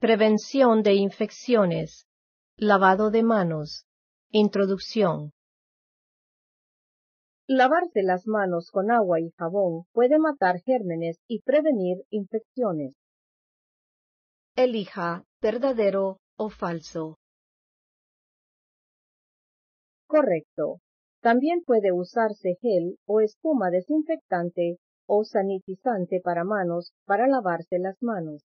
Prevención de infecciones. Lavado de manos. Introducción. Lavarse las manos con agua y jabón puede matar gérmenes y prevenir infecciones. Elija verdadero o falso. Correcto. También puede usarse gel o espuma desinfectante o sanitizante para manos para lavarse las manos.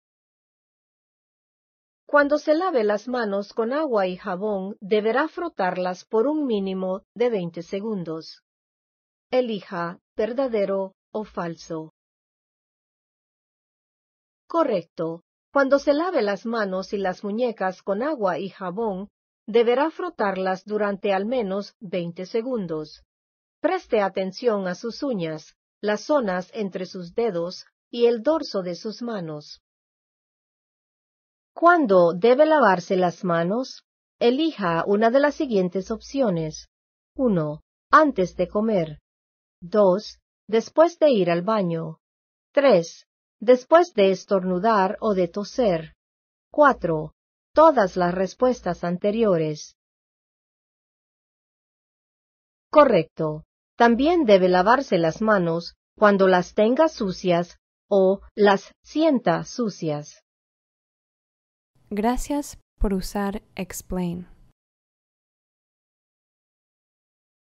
Cuando se lave las manos con agua y jabón, deberá frotarlas por un mínimo de 20 segundos. Elija verdadero o falso. Correcto. Cuando se lave las manos y las muñecas con agua y jabón, deberá frotarlas durante al menos 20 segundos. Preste atención a sus uñas, las zonas entre sus dedos y el dorso de sus manos. ¿Cuándo debe lavarse las manos? Elija una de las siguientes opciones. 1. Antes de comer. 2. Después de ir al baño. 3. Después de estornudar o de toser. 4 todas las respuestas anteriores. Correcto. También debe lavarse las manos cuando las tenga sucias o las sienta sucias. Gracias por usar Explain.